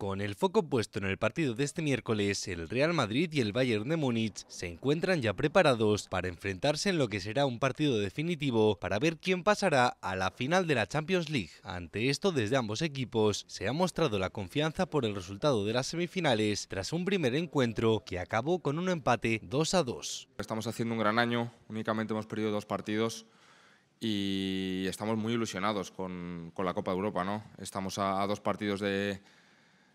Con el foco puesto en el partido de este miércoles, el Real Madrid y el Bayern de Múnich se encuentran ya preparados para enfrentarse en lo que será un partido definitivo para ver quién pasará a la final de la Champions League. Ante esto, desde ambos equipos se ha mostrado la confianza por el resultado de las semifinales tras un primer encuentro que acabó con un empate 2 a 2. Estamos haciendo un gran año, únicamente hemos perdido dos partidos y estamos muy ilusionados con, la Copa de Europa, ¿no? Estamos a dos partidos de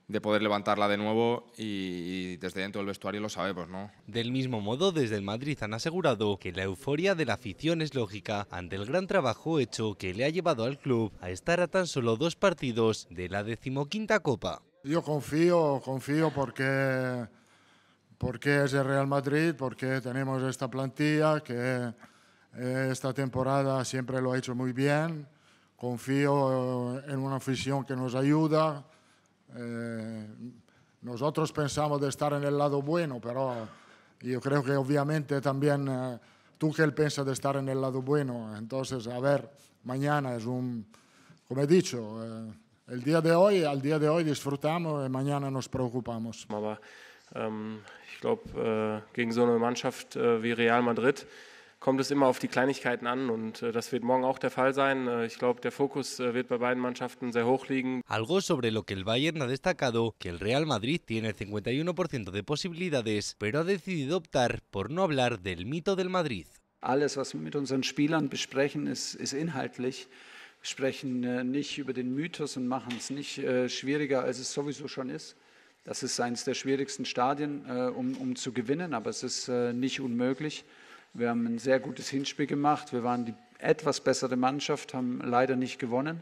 de poder levantarla de nuevo y, desde dentro del vestuario lo sabemos, ¿no? Del mismo modo, desde el Madrid han asegurado que la euforia de la afición es lógica ante el gran trabajo hecho que le ha llevado al club a estar a tan solo dos partidos de la decimoquinta Copa. Yo confío, confío porque, porque es el Real Madrid, porque tenemos esta plantilla que eh, esta temporada siempre lo ha hecho muy bien. Confío eh, en una afición que nos ayuda, eh, nosotros pensamos de estar en el lado bueno, pero yo creo que obviamente también eh, Tuchel piensa de estar en el lado bueno. Entonces, a ver, mañana es un, como he dicho, eh, el día de hoy, al día de hoy disfrutamos y mañana nos preocupamos. Aber, ähm, ich glaube, äh, gegen so Mannschaft äh, wie Real Madrid, kommt es immer auf die Kleinigkeiten an und äh, das wird morgen auch der Fall sein. Äh, ich glaube, der Fokus äh, wird bei beiden Mannschaften sehr hoch liegen. Algo sobre lo que el Bayern ha destacado, que el Real Madrid tiene el 51% de posibilidades, pero ha decidido optar por no hablar del mito del Madrid. Alles, was wir mit unseren Spielern besprechen, ist, ist inhaltlich. Wir sprechen nicht über den Mythos und machen es nicht schwieriger, als es sowieso schon ist. Das ist eines der schwierigsten Stadien, um, um zu gewinnen, aber es ist nicht unmöglich. Wir haben ein sehr gutes Hinspiel gemacht. Wir waren die etwas bessere Mannschaft, haben leider nicht gewonnen.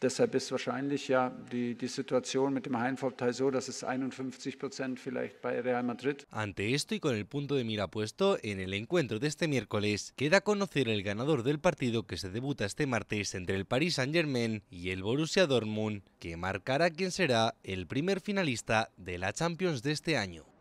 Deshalb ist wahrscheinlich ja die, die Situación con el Heimvorteil so, dass es 51% vielleicht bei Real Madrid. Ante esto y con el punto de mira puesto en el encuentro de este miércoles, queda conocer el ganador del partido que se debuta este martes entre el Paris Saint-Germain y el Borussia Dortmund, que marcará quién será el primer finalista de la Champions de este año.